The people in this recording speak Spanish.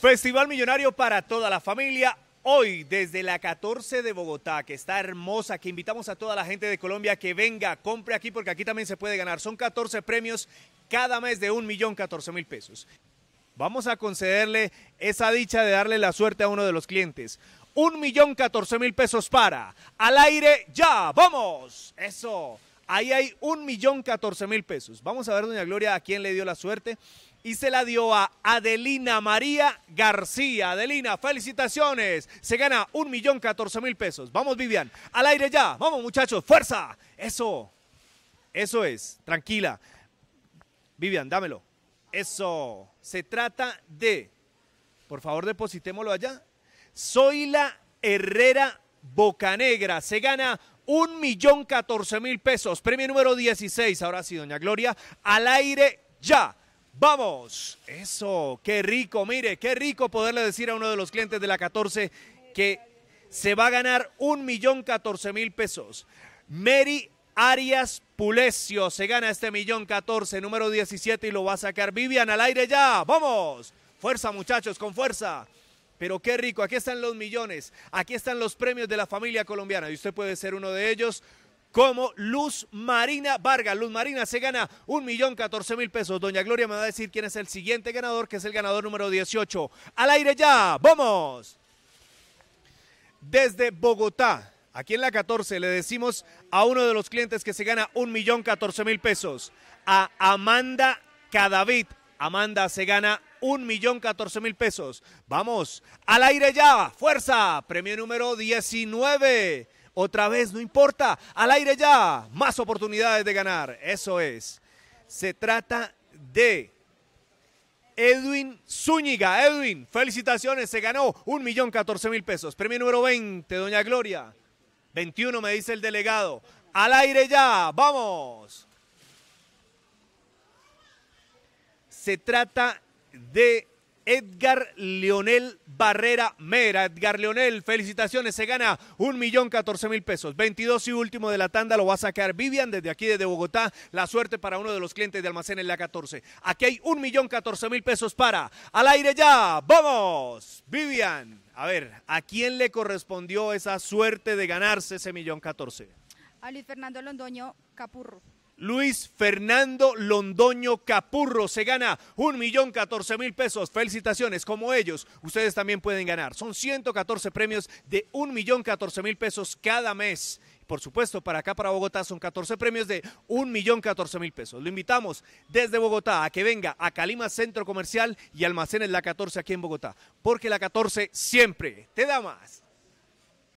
Festival Millonario para toda la familia. Hoy, desde la 14 de Bogotá, que está hermosa, que invitamos a toda la gente de Colombia que venga, compre aquí, porque aquí también se puede ganar. Son 14 premios cada mes de un millón 14 mil pesos. Vamos a concederle esa dicha de darle la suerte a uno de los clientes. Un millón 14 mil pesos para. Al aire, ya, vamos. Eso. Ahí hay un millón catorce mil pesos. Vamos a ver, doña Gloria, a quién le dio la suerte. Y se la dio a Adelina María García. Adelina, felicitaciones. Se gana un millón catorce mil pesos. Vamos, Vivian. Al aire ya. Vamos, muchachos. Fuerza. Eso. Eso es. Tranquila. Vivian, dámelo. Eso. Se trata de. Por favor, depositémoslo allá. Soy la Herrera Bocanegra. Se gana un millón catorce mil pesos. Premio número 16. Ahora sí, doña Gloria, al aire ya. Vamos. Eso, qué rico, mire, qué rico poderle decir a uno de los clientes de la 14 que se va a ganar un millón catorce mil pesos. Mary Arias Pulecio, se gana este millón catorce, número 17 y lo va a sacar Vivian al aire ya. Vamos. Fuerza muchachos, con fuerza. Pero qué rico, aquí están los millones, aquí están los premios de la familia colombiana y usted puede ser uno de ellos como Luz Marina Vargas. Luz Marina se gana un millón catorce mil pesos. Doña Gloria me va a decir quién es el siguiente ganador, que es el ganador número 18. Al aire ya, vamos. Desde Bogotá, aquí en la 14, le decimos a uno de los clientes que se gana un millón catorce mil pesos, a Amanda Cadavid. Amanda se gana un millón catorce mil pesos. Vamos, al aire ya, fuerza, premio número 19. Otra vez, no importa, al aire ya, más oportunidades de ganar. Eso es. Se trata de Edwin Zúñiga. Edwin, felicitaciones, se ganó un millón catorce mil pesos. Premio número 20, doña Gloria. 21 me dice el delegado. Al aire ya, vamos. Se trata de Edgar Leonel Barrera Mera. Edgar Leonel, felicitaciones, se gana un millón catorce mil pesos. 22 y último de la tanda lo va a sacar Vivian desde aquí, desde Bogotá. La suerte para uno de los clientes de Almacén en la 14. Aquí hay un millón catorce mil pesos para. Al aire ya, vamos, Vivian. A ver, ¿a quién le correspondió esa suerte de ganarse ese millón catorce? A Luis Fernando Londoño Capurro. Luis Fernando Londoño Capurro. Se gana un millón catorce mil pesos. Felicitaciones, como ellos, ustedes también pueden ganar. Son 114 premios de un millón catorce mil pesos cada mes. Por supuesto, para acá, para Bogotá, son 14 premios de un millón catorce mil pesos. Lo invitamos desde Bogotá a que venga a Calima Centro Comercial y almacenes la 14 aquí en Bogotá, porque la 14 siempre te da más.